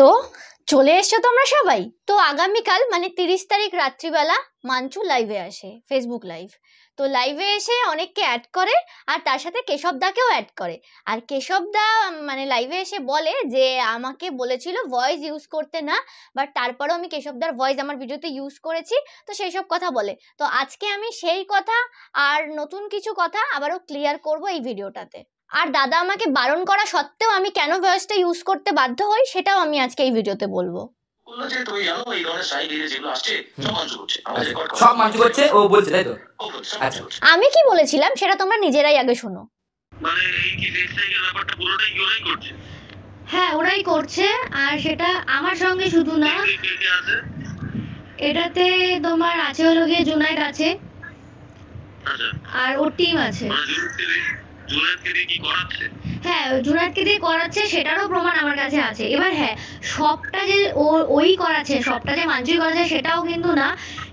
তো চলে এসছো তোমরা সবাই তো আগামীকাল মানে তিরিশ তারিখ রাত্রিবেলা মাঞ্চু লাইভে আসে ফেসবুক লাইভ তো লাইভে এসে অনেককে অ্যাড করে আর তার সাথে কেশবদাকেও অ্যাড করে আর কেশবদা মানে লাইভে এসে বলে যে আমাকে বলেছিল ভয়েস ইউজ করতে না বাট তারপরেও আমি কেশবদার ভয়েস আমার ভিডিওতে ইউজ করেছি তো সেই সব কথা বলে তো আজকে আমি সেই কথা আর নতুন কিছু কথা আবারও ক্লিয়ার করব এই ভিডিওটাতে আর দাদা আমাকে বারণ করা সত্ত্বেও আমি কেন ভয়েসটা ইউজ করতে বাধ্য হই সেটাও আমি আজকে এই ভিডিওতে বলবো আচ্ছা, আমি কি বলেছিলাম সেটা তোমরা নিজেরাই আগে শোনো মানে হ্যাঁ ওরাই করছে আর সেটা আমার সঙ্গে শুধু না এটাতে তোমার আছে হলো গিয়ে জুনাইদ আছে আচ্ছা। আর ওর টিম আছে মানে জুনায়দকে দিয়ে কি করাচ্ছে হ্যাঁ জুনায়দকে দিয়ে করাচ্ছে সেটারও প্রমাণ আমার কাছে আছে এবার হ্যাঁ সবটা যে ওই করাচ্ছে সবটা যে মাঞ্চুই করাচ্ছে সেটাও কিন্তু না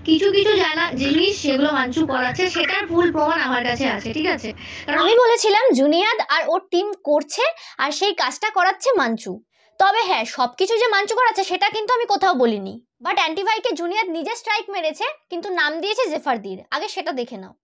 কিছু কিছু জানা জিনিস সেগুলো মাঞ্চু করাচ্ছে সেটার ফুল প্রমাণ আমার কাছে আছে ঠিক আছে আমি বলেছিলাম জুনিয়াদ আর ওর টিম করছে আর সেই কাজটা করাচ্ছে মাঞ্চু তবে হ্যাঁ সব কিছু যে মাঞ্চু করাচ্ছে সেটা কিন্তু আমি কোথাও বলিনি বাট অ্যান্টিভাইকে জুনিয়ার নিজে স্ট্রাইক মেরেছে কিন্তু নাম দিয়েছে জেফারদির আগে সেটা দেখে নাও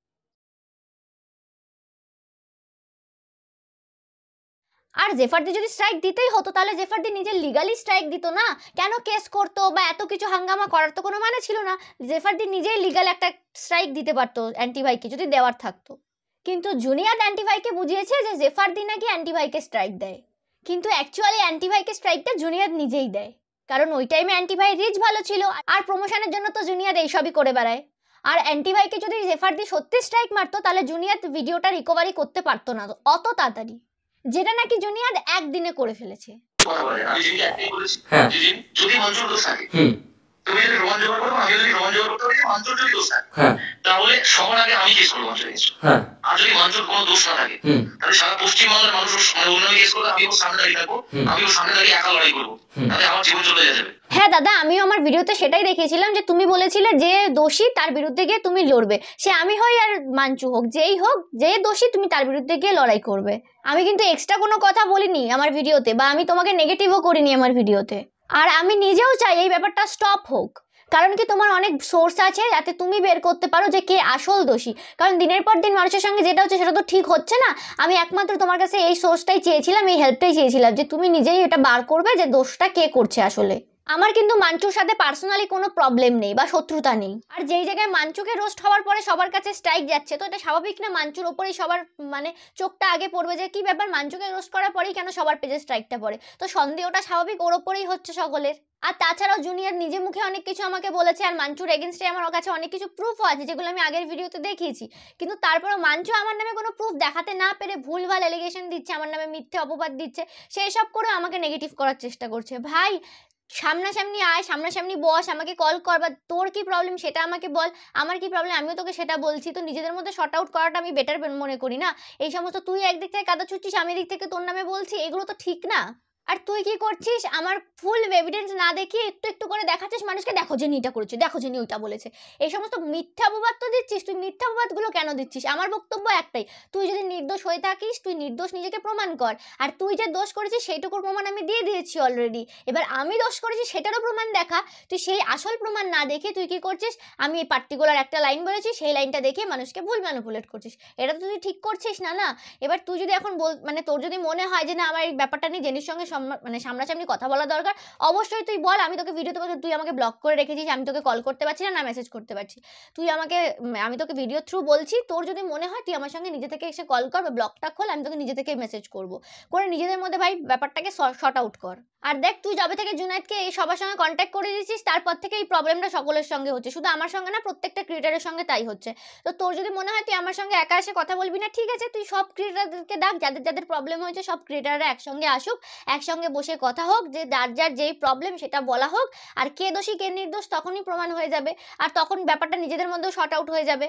আর জেফারদি যদি স্ট্রাইক দিতেই হতো তাহলে জেফারদি নিজে লিগালি স্ট্রাইক দিত না কেন কেস করতো বা এত কিছু হাঙ্গামা করার তো কোনো মানে ছিল না জেফারদি নিজেই লিগাল একটা স্ট্রাইক দিতে পারতো অ্যান্টিভাইকে যদি দেওয়ার থাকতো কিন্তু জুনিয়ার অ্যান্টিভাইকে বুঝিয়েছে যে জেফারদি নাকি অ্যান্টিভাইকে স্ট্রাইক দেয় কিন্তু অ্যাকচুয়ালি অ্যান্টিভাইকে স্ট্রাইকটা জুনিয়ার নিজেই দেয় কারণ ওই টাইমে অ্যান্টিভাই রিচ ভালো ছিল আর প্রমোশনের জন্য তো জুনিয়ার এইসবই করে বেড়ায় আর অ্যান্টিভাইকে যদি জেফারদি সত্যি স্ট্রাইক মারতো তাহলে জুনিয়ার ভিডিওটা রিকভারি করতে পারতো না অত তাড়াতাড়ি যেটা নাকি জুনিয়ার একদিনে করে ফেলেছে হ্যাঁ। যদি দোষ থাকে তুমি যদি করো আমি যদি করতে পারি যদি দোষ থাকে তাহলে সবার আগে আমি কেস করবো মাঞ্জুর হ্যাঁ আর যদি মাঞ্জুর কোনো দোষ না থাকে তাহলে সারা পশ্চিমবঙ্গের মানুষ মানে অন্যান্য কেস করলে আমি ওর সামনে দাঁড়িয়ে থাকবো আমি ওর সামনে দাঁড়িয়ে একা লড়াই করবো তাহলে আমার জীবন চলে যাবে হ্যাঁ দাদা আমিও আমার ভিডিওতে সেটাই দেখেছিলাম যে তুমি বলেছিলে যে দোষী তার বিরুদ্ধে গিয়ে তুমি লড়বে সে আমি হই আর মাঞ্চু হোক যেই হোক যে দোষী তুমি তার বিরুদ্ধে গিয়ে লড়াই করবে আমি কিন্তু এক্সট্রা কোনো কথা বলিনি আমার ভিডিওতে বা আমি তোমাকে নেগেটিভও করিনি আমার ভিডিওতে আর আমি নিজেও চাই এই ব্যাপারটা স্টপ হোক কারণ কি তোমার অনেক সোর্স আছে যাতে তুমি বের করতে পারো যে কে আসল দোষী কারণ দিনের পর দিন মানুষের সঙ্গে যেটা হচ্ছে সেটা তো ঠিক হচ্ছে না আমি একমাত্র তোমার কাছে এই সোর্সটাই চেয়েছিলাম এই হেল্পটাই চেয়েছিলাম যে তুমি নিজেই এটা বার করবে যে দোষটা কে করছে আসলে আমার কিন্তু মাঞ্চুর সাথে পার্সোনালি কোনো প্রবলেম নেই বা শত্রুতা নেই আর যেই জায়গায় মাঞ্চুকে রোস্ট হওয়ার পরে সবার কাছে স্ট্রাইক যাচ্ছে তো এটা স্বাভাবিক না মাঞ্চুর ওপরেই সবার মানে চোখটা আগে পড়বে যে কি ব্যাপার মাঞ্চুকে রোস্ট করার পরেই কেন সবার পেজে স্ট্রাইকটা পড়ে তো সন্দেহটা স্বাভাবিক ওর ওপরেই হচ্ছে সকলের আর তাছাড়াও জুনিয়র নিজে মুখে অনেক কিছু আমাকে বলেছে আর মাঞ্চুর এগেনস্টে আমার কাছে অনেক কিছু প্রুফও আছে যেগুলো আমি আগের ভিডিওতে দেখিয়েছি কিন্তু তারপরেও মাঞ্চু আমার নামে কোনো প্রুফ দেখাতে না পেরে ভুলভাল এলিগেশন দিচ্ছে আমার নামে মিথ্যে অপবাদ দিচ্ছে সেই সব করে আমাকে নেগেটিভ করার চেষ্টা করছে ভাই সামনাসামনি আয় সামনাসামনি বস আমাকে কল কর বা তোর কী প্রবলেম সেটা আমাকে বল আমার কি প্রবলেম আমিও তোকে সেটা বলছি তো নিজেদের মধ্যে শর্ট আউট করাটা আমি বেটার মনে করি না এই সমস্ত তুই একদিক থেকে কাদা ছুটছিস আমি দিক থেকে তোর নামে বলছি এগুলো তো ঠিক না আর তুই কি করছিস আমার ফুল এভিডেন্স না দেখিয়ে একটু একটু করে দেখাচ্ছিস মানুষকে দেখো যে এটা করেছে দেখো যে ওইটা বলেছে এই সমস্ত মিথ্যা অপবাদ তো দিচ্ছিস তুই মিথ্যা অপবাদগুলো কেন দিচ্ছিস আমার বক্তব্য একটাই তুই যদি নির্দোষ হয়ে থাকিস তুই নির্দোষ নিজেকে প্রমাণ কর আর তুই যে দোষ করেছিস সেইটুকুর প্রমাণ আমি দিয়ে দিয়েছি অলরেডি এবার আমি দোষ করেছি সেটারও প্রমাণ দেখা তুই সেই আসল প্রমাণ না দেখে তুই কি করছিস আমি এই পার্টিকুলার একটা লাইন বলেছি সেই লাইনটা দেখে মানুষকে ভুল ম্যানুপুলেট করছিস এটা তো তুই ঠিক করছিস না না এবার তুই যদি এখন বল মানে তোর যদি মনে হয় যে না আমার এই ব্যাপারটা নিয়ে জেনির সঙ্গে মানে সামনাসামনি কথা বলা দরকার অবশ্যই তুই বল আমি তোকে ভিডিও বলছি তুই আমাকে ব্লক করে রেখেছিস আমি তোকে কল করতে পারছি না না মেসেজ করতে পারছি তুই আমাকে আমি তোকে ভিডিও থ্রু বলছি তোর যদি মনে হয় তুই আমার সঙ্গে নিজে থেকে এসে কল কর বা ব্লকটা খোল আমি তোকে নিজে থেকে মেসেজ করব করে নিজেদের মধ্যে ভাই ব্যাপারটাকে শর্ট আউট কর আর দেখ তুই যাবে থেকে জুনাইদকে এই সবার সঙ্গে কন্ট্যাক্ট করে দিয়েছিস তারপর থেকে এই প্রবলেমটা সকলের সঙ্গে হচ্ছে শুধু আমার সঙ্গে না প্রত্যেকটা ক্রিয়েটারের সঙ্গে তাই হচ্ছে তো তোর যদি মনে হয় তুই আমার সঙ্গে একা এসে কথা বলবি না ঠিক আছে তুই সব ক্রিয়েটারদেরকে ডাক যাদের যাদের প্রবলেম হয়েছে সব ক্রিয়েটাররা একসঙ্গে আসুক এক একসঙ্গে বসে কথা হোক যে যার যার যেই প্রবলেম সেটা বলা হোক আর কে দোষী কে নির্দোষ তখনই প্রমাণ হয়ে যাবে আর তখন ব্যাপারটা নিজেদের মধ্যেও শর্ট আউট হয়ে যাবে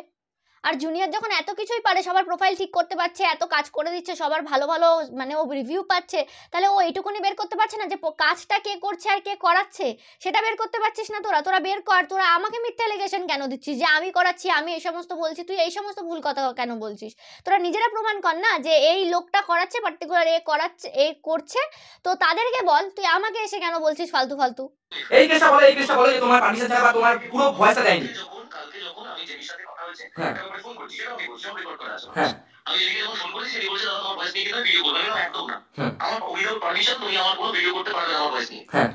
আর জুনিয়র যখন এত কিছুই পারে সবার প্রোফাইল ঠিক করতে পারছে এত কাজ করে দিচ্ছে সবার ভালো ভালো মানে ও রিভিউ পাচ্ছে তাহলে ও এইটুকুনি বের করতে পারছে না যে কাজটা কে করছে আর কে করাচ্ছে সেটা বের করতে পারছিস না তোরা তোরা বের কর তোরা আমাকে মিথ্যা এলিগেশন কেন দিচ্ছিস যে আমি করাচ্ছি আমি এই সমস্ত বলছি তুই এই সমস্ত ভুল কথা কেন বলছিস তোরা নিজেরা প্রমাণ কর না যে এই লোকটা করাচ্ছে পার্টিকুলার এ করাচ্ছে এ করছে তো তাদেরকে বল তুই আমাকে এসে কেন বলছিস ফালতু ফালতু এই কেসটা বলে এই কেসটা বলে যে তোমার পারমিশন ছাড়া তোমার পুরো ভয়েসটা দেয়নি কালকে যখন আমি হ্যাঁ। আমি ফোন করছি ফোন করছি সেটি বলছে দাদা তোমার ভয়েস নিয়ে একদম না হ্যাঁ। আমার উইদাউট পারমিশন তুমি আমার কোনো ভিডিও করতে পারবে আমার ভয়েস নিয়ে হ্যাঁ।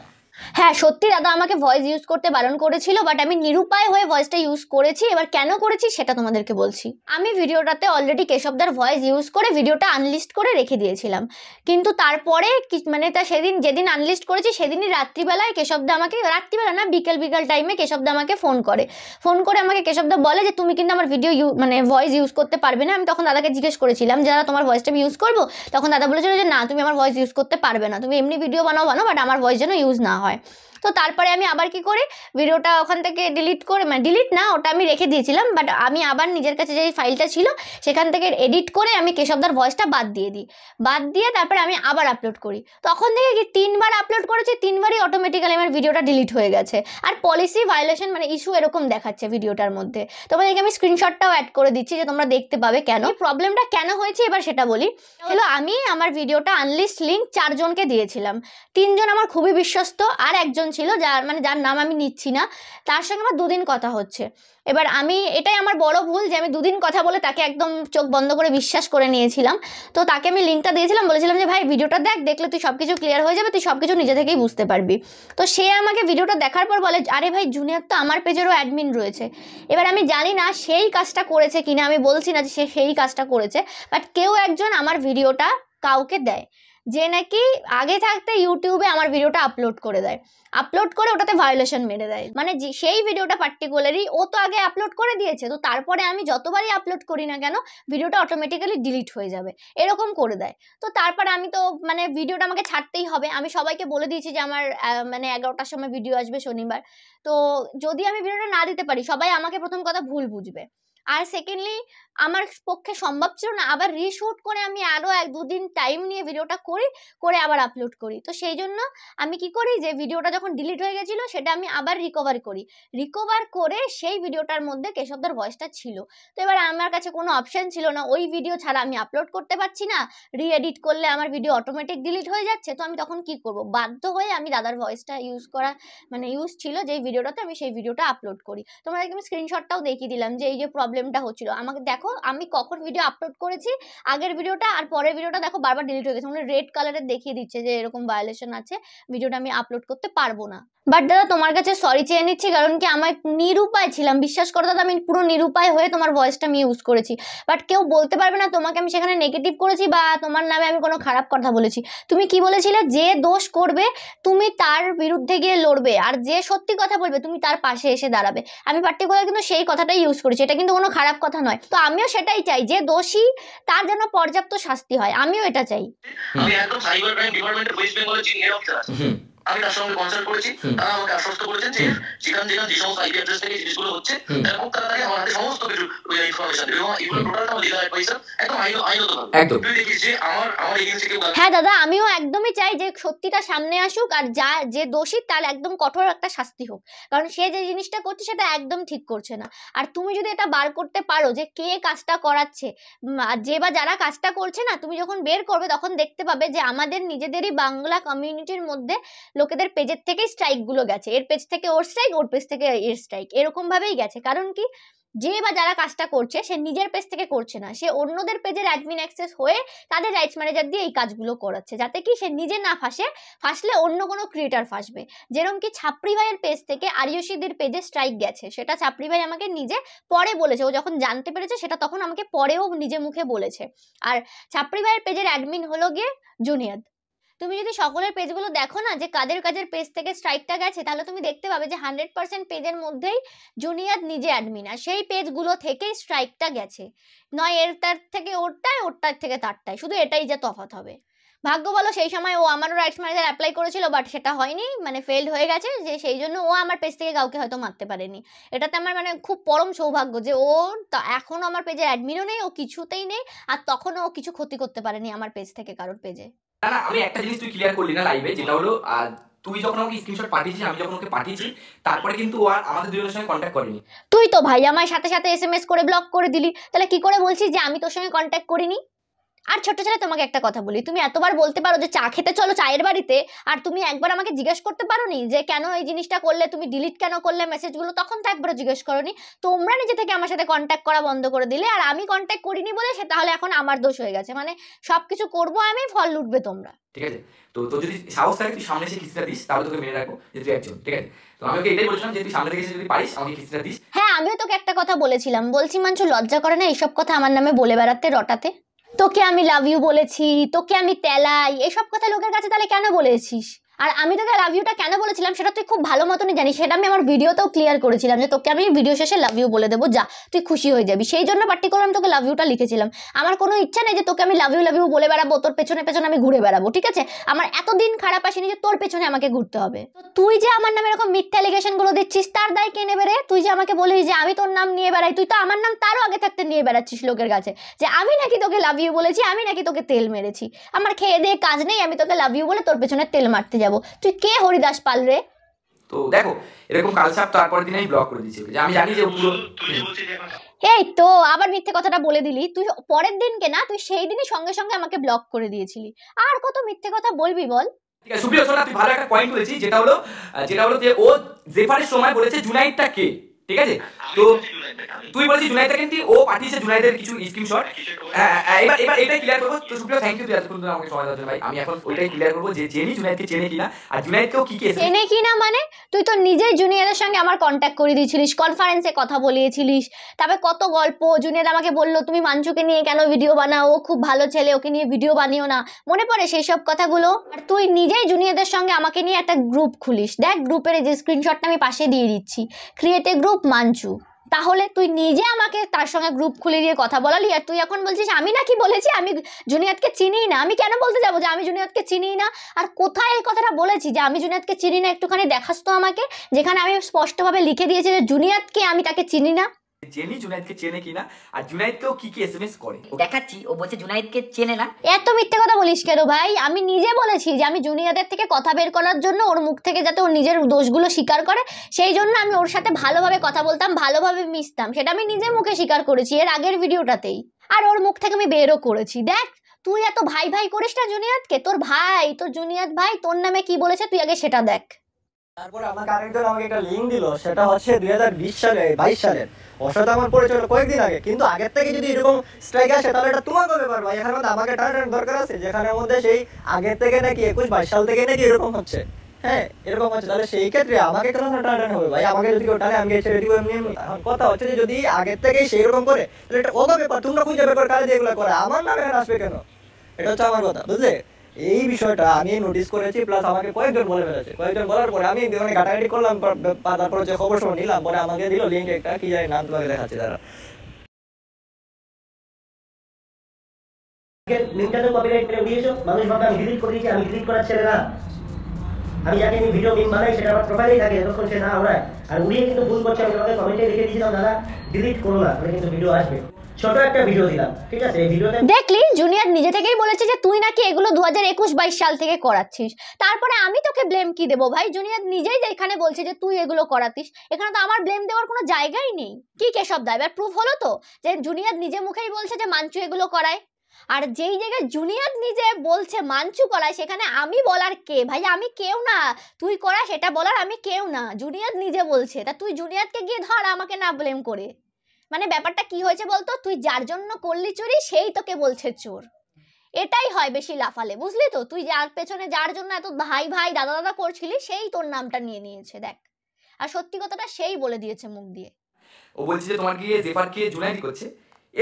হ্যাঁ সত্যি দাদা আমাকে ভয়েস ইউজ করতে বারণ করেছিল বাট আমি নিরুপায় হয়ে ভয়েসটা ইউজ করেছি এবার কেন করেছি সেটা তোমাদেরকে বলছি আমি ভিডিওটাতে অলরেডি কেশবদার ভয়েস ইউজ করে ভিডিওটা আনলিস্ট করে রেখে দিয়েছিলাম কিন্তু তারপরে মানে তা সেদিন যেদিন আনলিস্ট করেছি সেদিনই রাত্রিবেলায় কেশবদা আমাকে রাত্রিবেলা না বিকেল বিকেল টাইমে কেশবদা আমাকে ফোন করে ফোন করে আমাকে কেশবদা বলে যে তুমি কিন্তু আমার ভিডিও ইউ মানে ভয়েস ইউজ করতে পারবে না আমি তখন দাদাকে জিজ্ঞেস করেছিলাম যে দাদা তোমার ভয়েসটা আমি ইউজ করবো তখন দাদা বলেছিল যে না তুমি আমার ভয়েস ইউজ করতে পারবে না তুমি এমনি ভিডিও বানাও বানাও বাট আমার ভয়েস যেন ইউজ না হয় তো তারপরে আমি আবার কি করি ভিডিওটা ওখান থেকে ডিলিট করে মানে ডিলিট না ওটা আমি রেখে দিয়েছিলাম বাট আমি আবার নিজের কাছে যে ফাইলটা ছিল সেখান থেকে এডিট করে আমি কেশবদার ভয়েসটা বাদ দিয়ে দিই বাদ দিয়ে তারপরে আমি আবার আপলোড করি তখন দেখি কি তিনবার আপলোড দেখাচ্ছে তিনবারই অটোমেটিক্যালি আমার ভিডিওটা ডিলিট হয়ে গেছে আর পলিসি ভায়োলেশন মানে ইস্যু এরকম দেখাচ্ছে ভিডিওটার মধ্যে তোমাদেরকে আমি স্ক্রিনশটটাও অ্যাড করে দিচ্ছি যে তোমরা দেখতে পাবে কেন প্রবলেমটা কেন হয়েছে এবার সেটা বলি হলো আমি আমার ভিডিওটা আনলিস্ট লিঙ্ক চারজনকে দিয়েছিলাম তিনজন আমার খুবই বিশ্বস্ত আর একজন ছিল যার মানে যার নাম আমি নিচ্ছি না তার সঙ্গে আমার দুদিন কথা হচ্ছে এবার আমি এটাই আমার বড় ভুল যে আমি দুদিন কথা বলে তাকে একদম চোখ বন্ধ করে বিশ্বাস করে নিয়েছিলাম তো তাকে আমি লিঙ্কটা দিয়েছিলাম বলেছিলাম যে ভাই ভিডিওটা দেখ দেখলে তুই সব কিছু ক্লিয়ার হয়ে যাবে তুই সব কিছু নিজে থেকেই বুঝতে পারবি তো সে আমাকে ভিডিওটা দেখার পর বলে আরে ভাই জুনিয়র তো আমার পেজেরও অ্যাডমিন রয়েছে এবার আমি জানি না সেই কাজটা করেছে কিনা আমি বলছি না যে সে সেই কাজটা করেছে বাট কেউ একজন আমার ভিডিওটা কাউকে দেয় যে নাকি আগে থাকতে ইউটিউবে আমার ভিডিওটা আপলোড করে দেয় আপলোড করে ওটাতে ভায়োলেশন মেরে দেয় মানে সেই ভিডিওটা পার্টিকুলারই ও তো আগে আপলোড করে দিয়েছে তো তারপরে আমি যতবারই আপলোড করি না কেন ভিডিওটা অটোমেটিক্যালি ডিলিট হয়ে যাবে এরকম করে দেয় তো তারপরে আমি তো মানে ভিডিওটা আমাকে ছাড়তেই হবে আমি সবাইকে বলে দিয়েছি যে আমার মানে এগারোটার সময় ভিডিও আসবে শনিবার তো যদি আমি ভিডিওটা না দিতে পারি সবাই আমাকে প্রথম কথা ভুল বুঝবে আর সেকেন্ডলি আমার পক্ষে সম্ভব ছিল না আবার রিশুট করে আমি আরও এক দুদিন টাইম নিয়ে ভিডিওটা করি করে আবার আপলোড করি তো সেই জন্য আমি কি করি যে ভিডিওটা যখন ডিলিট হয়ে গেছিলো সেটা আমি আবার রিকভার করি রিকভার করে সেই ভিডিওটার মধ্যে কেশবদার ভয়েসটা ছিল তো এবার আমার কাছে কোনো অপশান ছিল না ওই ভিডিও ছাড়া আমি আপলোড করতে পারছি না রিএডিট করলে আমার ভিডিও অটোমেটিক ডিলিট হয়ে যাচ্ছে তো আমি তখন কি করব বাধ্য হয়ে আমি দাদার ভয়েসটা ইউজ করা মানে ইউজ ছিল যেই ভিডিওটাতে আমি সেই ভিডিওটা আপলোড করি তোমাদেরকে আমি স্ক্রিনশটটাও দেখিয়ে দিলাম যে এই যে প্রবলেমটা হচ্ছিলো আমাকে দেখো দেখো আমি কখন ভিডিও আপলোড করেছি আগের ভিডিওটা আর পরের ভিডিওটা দেখো বারবার ডিলিট হয়ে গেছে মানে রেড কালারের দেখিয়ে দিচ্ছে যে এরকম ভায়োলেশন আছে ভিডিওটা আমি আপলোড করতে পারবো না বাট দাদা তোমার কাছে সরি চেয়ে নিচ্ছি কারণ কি আমার নিরুপায় ছিলাম বিশ্বাস করো দাদা আমি পুরো নিরুপায় হয়ে তোমার ভয়েসটা আমি ইউজ করেছি বাট কেউ বলতে পারবে না তোমাকে আমি সেখানে নেগেটিভ করেছি বা তোমার নামে আমি কোনো খারাপ কথা বলেছি তুমি কি বলেছিলে যে দোষ করবে তুমি তার বিরুদ্ধে গিয়ে লড়বে আর যে সত্যি কথা বলবে তুমি তার পাশে এসে দাঁড়াবে আমি পার্টিকুলার কিন্তু সেই কথাটাই ইউজ করেছি এটা কিন্তু কোনো খারাপ কথা নয় তো আমিও সেটাই চাই যে দোষী তার যেন পর্যাপ্ত শাস্তি হয় আমিও এটা চাই আমি সাইবার ক্রাইম ডিপার্টমেন্টের ওয়েস্ট বেঙ্গলের অফিসার আমি তার সঙ্গে কনসাল্ট করেছি তারা আমাকে আশ্বস্ত করেছেন যে যেখান যেখান যে সমস্ত আইপি অ্যাড্রেস থেকে জিনিসগুলো হচ্ছে তারা খুব তাড়াতাড়ি আমার হাতে সমস্ত কিছু ইনফরমেশন দেবে এবং এগুলো টোটাল আমার লিগাল অ্যাডভাইসার একদম আইন আইনত একদম তুই দেখিস যে আমার আমার এজেন্সি কেউ হ্যাঁ দাদা আমিও একদমই চাই যে সত্যিটা সামনে আসুক আর যা যে দোষী তার একদম কঠোর একটা শাস্তি হোক কারণ সে যে জিনিসটা করছে সেটা একদম ঠিক করছে না আর তুমি যদি এটা বার করতে পারো যে কে কাজটা করাচ্ছে যে বা যারা কাজটা করছে না তুমি যখন বের করবে তখন দেখতে পাবে যে আমাদের নিজেদেরই বাংলা কমিউনিটির মধ্যে লোকেদের পেজের থেকেই স্ট্রাইকগুলো গেছে এর পেজ থেকে ওর স্ট্রাইক ওর পেজ থেকে এর স্ট্রাইক এরকমভাবেই গেছে কারণ কি যে বা যারা কাজটা করছে সে নিজের পেজ থেকে করছে না সে অন্যদের পেজের অ্যাডমিন অ্যাক্সেস হয়ে তাদের রাইটস ম্যানেজার দিয়ে এই কাজগুলো করাচ্ছে যাতে কি সে নিজে না ফাঁসে ফাঁসলে অন্য কোনো ক্রিয়েটার ফাঁসবে যেরকম কি ছাপড়ি ভাইয়ের পেজ থেকে আরিয়সিদের পেজে স্ট্রাইক গেছে সেটা ছাপড়ি ভাই আমাকে নিজে পরে বলেছে ও যখন জানতে পেরেছে সেটা তখন আমাকে পরেও নিজে মুখে বলেছে আর ছাপড়ি ভাইয়ের পেজের অ্যাডমিন হলো গিয়ে জুনিয়র তুমি যদি সকলের পেজগুলো দেখো না যে কাদের কাজের পেজ থেকে স্ট্রাইকটা গেছে তাহলে তুমি দেখতে পাবে যে হান্ড্রেড পার্সেন্ট পেজের মধ্যেই জুনিয়ার নিজে অ্যাডমিন আর সেই পেজগুলো থেকেই স্ট্রাইকটা গেছে নয় এর তার থেকে ওরটায় ওরটার থেকে তারটায় শুধু এটাই যা তফাৎ হবে ভাগ্য বলো সেই সময় ও আমারও রাইটস ম্যানেজার অ্যাপ্লাই করেছিল বাট সেটা হয়নি মানে ফেল্ড হয়ে গেছে যে সেই জন্য ও আমার পেজ থেকে কাউকে হয়তো মারতে পারেনি এটাতে আমার মানে খুব পরম সৌভাগ্য যে ও এখনও আমার পেজে অ্যাডমিনও নেই ও কিছুতেই নেই আর তখনও ও কিছু ক্ষতি করতে পারেনি আমার পেজ থেকে কারোর পেজে না না আমি একটা জিনিস তুই ক্লিয়ার করলি না লাইভে যেটা হলো তুই যখন আমাকে স্ক্রিনশট পাঠিয়েছিস আমি যখন ওকে পাঠিয়েছি তারপরে কিন্তু ও আর আমাদের দুজনের সঙ্গে কন্ট্যাক্ট করেনি তুই তো ভাই আমার সাথে সাথে এসএমএস করে ব্লক করে দিলি তাহলে কি করে বলছিস যে আমি তোর সঙ্গে কন্ট্যাক্ট করিনি আর ছোট ছেলে তোমাকে একটা কথা বলি তুমি এতবার বলতে পারো যে চা খেতে চলো চায়ের বাড়িতে আর তুমি একবার আমাকে জিজ্ঞেস করতে পারো নি যে কেন এই জিনিসটা করলে তুমি ডিলিট কেন করলে মেসেজগুলো তখন তো একবারও জিজ্ঞেস করো নি তোমরা নিজে থেকে আমার সাথে কন্ট্যাক্ট করা বন্ধ করে দিলে আর আমি কন্ট্যাক্ট করিনি বলে সে তাহলে এখন আমার দোষ হয়ে গেছে মানে সব কিছু করবো আমি ফল লুটবে তোমরা ঠিক আছে তো তো যদি সাহস থাকে তুই সামনে এসে কিস্তিটা দিস তাহলে তোকে মেনে রাখবো যে তুই একজন ঠিক আছে তো আমি ওকে এটাই বলছিলাম যে তুই সামনে থেকে যদি পারিস আমাকে কিস্তিটা দিস হ্যাঁ আমিও তোকে একটা কথা বলেছিলাম বলছি মাঞ্চু লজ্জা করে না এইসব কথা আমার নামে বলে বেড়াতে রটাতে তোকে আমি লাভ ইউ বলেছি তোকে আমি তেলাই এসব কথা লোকের কাছে তাহলে কেন বলেছিস আর আমি তোকে লাভ ইউটা কেন বলেছিলাম সেটা তুই খুব ভালো মতনই জানিস সেটা আমি আমার ভিডিওতেও ক্লিয়ার করেছিলাম যে তোকে আমি ভিডিও শেষে লাভ ইউ বলে দেবো যা তুই খুশি হয়ে যাবি সেই জন্য পার্টিকুলার আমি তোকে লাভ ইউটা লিখেছিলাম আমার কোনো ইচ্ছা নেই যে তোকে আমি লাভ ইউ লাভ ইউ বলে বেড়াবো তোর পেছনে পেছনে আমি ঘুরে বেড়াবো ঠিক আছে আমার এতদিন খারাপ আসেনি যে তোর পেছনে আমাকে ঘুরতে হবে তো তুই যে আমার নামে এরকম মিথ্যা অ্যালিগেশনগুলো দিচ্ছিস তার দায় কেনে বেড়ে তুই যে আমাকে বলিস যে আমি তোর নাম নিয়ে বেড়াই তুই তো আমার নাম তারও আগে থাকতে নিয়ে বেড়াচ্ছিস লোকের কাছে যে আমি নাকি তোকে লাভ ইউ বলেছি আমি নাকি তোকে তেল মেরেছি আমার খেয়ে দিয়ে কাজ নেই আমি তোকে লাভ ইউ বলে তোর পেছনে তেল মারতে যাবো যাব তুই কে হরিদাস পাল রে তো দেখো এরকম ব্লক করে আমি জানি যে পুরো এই তো আবার মিথ্যে কথাটা বলে দিলি তুই পরের দিনকে না তুই সেই দিনই সঙ্গে সঙ্গে আমাকে ব্লক করে দিয়েছিলি আর কত মিথ্যে কথা বলবি বল ঠিক আছে সুপ্রিয় তুই ভালো একটা পয়েন্ট বলেছিস যেটা হলো যেটা হলো যে ও জেফারের সময় বলেছে কে ঠিক আছে তো তুই বলছিস জুনাইদ কিন্তু ও পাঠিয়েছে জুনাইদের কিছু স্ক্রিনশট হ্যাঁ, হ্যাঁ, হ্যাঁ, এবার এবার এটা ক্লিয়ার করবো তো সুপ্রিয় থ্যাংক ইউ তুই এতক্ষণ ধরে আমাকে সময় দেওয়ার ভাই আমি এখন ওইটাই ক্লিয়ার করবো যে জেনি জুনাইদকে চেনে কিনা আর জুনাইদকেও কি কি চেনে কিনা মানে তুই তো নিজেই জুনিয়রের সঙ্গে আমার কন্ট্যাক্ট করে দিয়েছিলিস কনফারেন্সে কথা বলিয়েছিলিস তারপরে কত গল্প জুনিয়র আমাকে বললো তুমি মাঞ্চুকে নিয়ে কেন ভিডিও বানাও ও খুব ভালো ছেলে ওকে নিয়ে ভিডিও বানিও না মনে পড়ে সেই সব কথাগুলো আর তুই নিজেই জুনিয়রদের সঙ্গে আমাকে নিয়ে একটা গ্রুপ খুলিস দেখ গ্রুপের যে স্ক্রিনশটটা আমি পাশে দিয়ে দিচ্ছি ক্রিয়েট এ গ্রুপ গ্রুপ মানছু তাহলে তুই নিজে আমাকে তার সঙ্গে গ্রুপ খুলে দিয়ে কথা বলালি আর তুই এখন বলছিস আমি নাকি বলেছি আমি জুনিয়াদকে চিনি না আমি কেন বলতে যাবো যে আমি জুনিয়াদকে চিনি না আর কোথায় এই কথাটা বলেছি যে আমি জুনিয়াদকে চিনি না একটুখানি দেখাস তো আমাকে যেখানে আমি স্পষ্টভাবে লিখে দিয়েছি যে জুনিয়াদকে আমি তাকে চিনি না জেনি জুনাইদকে চেনে কিনা আর জুনাইদকেও কি কি এসএমএস করে দেখাচ্ছি ও বলছে জুনাইদকে চেনে না এত মিথ্যে কথা বলিস কেন ভাই আমি নিজে বলেছি যে আমি জুনিয়াদের থেকে কথা বের করার জন্য ওর মুখ থেকে যাতে ওর নিজের দোষগুলো স্বীকার করে সেই জন্য আমি ওর সাথে ভালোভাবে কথা বলতাম ভালোভাবে মিশতাম সেটা আমি নিজে মুখে স্বীকার করেছি এর আগের ভিডিওটাতেই আর ওর মুখ থেকে আমি বেরও করেছি দেখ তুই এত ভাই ভাই করিস না জুনিয়াদকে তোর ভাই তোর জুনিয়াদ ভাই তোর নামে কি বলেছে তুই আগে সেটা দেখ তারপর আমার আরেকজন আমাকে একটা লিঙ্ক দিল সেটা হচ্ছে দুই হাজার বিশ সালে বাইশ সালের ওর আমার পরিচয় কয়েকদিন আগে কিন্তু আগের থেকে যদি এরকম স্ট্রাইক আসে তাহলে এটা তোমাকে ব্যাপার ভাই এখানে আমাকে টার্ন দরকার আছে যেখানের মধ্যে সেই আগের থেকে নাকি একুশ বাইশ সাল থেকে নাকি এরকম হচ্ছে হ্যাঁ এরকম আছে তাহলে সেই ক্ষেত্রে আমাকে কেন টানাটানি হবে ভাই আমাকে যদি কেউ আমি ছেড়ে দিব এমনি কথা হচ্ছে যে যদি আগের থেকে সেই রকম করে তাহলে এটা ওগো ব্যাপার তোমরা খুঁজে ব্যাপার কাজে যেগুলো করে আমার নামে আসবে কেন এটা হচ্ছে আমার কথা বুঝলে এই বিষয়টা আমি নোটিস করেছি প্লাস আমাকে কয়েকজন বলে ফেলেছে কয়েকজন বলার পরে আমি মানে ঘাটাঘাটি করলাম তারপর যে খবর শুনে নিলাম পরে আমাকে দিল লিঙ্ক একটা কি যায় নাম তোমাকে দেখাচ্ছে তারা আমি ডিলিট করে দিয়েছি আমি ডিলিট করার ছেলে না আমি যাকে ভিডিও বানাই সেটা আমার প্রোফাইলেই থাকে যতক্ষণ সে না ওড়ায় আর উনি কিন্তু ভুল করছে আমি কমেন্টে লিখে দিয়েছিলাম দাদা ডিলিট করো না তাহলে কিন্তু ভিডিও আসবে ছোট একটা ভিডিও দিলাম ঠিক আছে এই ভিডিওতে দেখলি জুনিয়র নিজে থেকেই বলেছে যে তুই নাকি এগুলো দু হাজার একুশ বাইশ সাল থেকে করাচ্ছিস তারপরে আমি তোকে ব্লেম কি দেবো ভাই জুনিয়র নিজেই এখানে বলছে যে তুই এগুলো করাতিস এখানে তো আমার ব্লেম দেওয়ার কোনো জায়গাই নেই কি কেশব দা এবার প্রুফ হলো তো যে জুনিয়র নিজে মুখেই বলছে যে মানচু এগুলো করায় আর যেই জায়গায় জুনিয়র নিজে বলছে মানচু করায় সেখানে আমি বলার কে ভাই আমি কেউ না তুই করা সেটা বলার আমি কেউ না জুনিয়র নিজে বলছে তা তুই জুনিয়রকে গিয়ে ধর আমাকে না ব্লেম করে মানে ব্যাপারটা কি হয়েছে বলতো তুই যার জন্য করলি চুরি সেই তোকে বলছে চোর এটাই হয় বেশি লাফালে বুঝলি তো তুই যার পেছনে যার জন্য এত ভাই ভাই দাদা দাদা করছিলি সেই তোর নামটা নিয়ে নিয়েছে দেখ আর সত্যি কথাটা সেই বলে দিয়েছে মুখ দিয়ে ও বলছে যে তোমার গিয়ে জেফার জেফারকে জুনাইদ করছে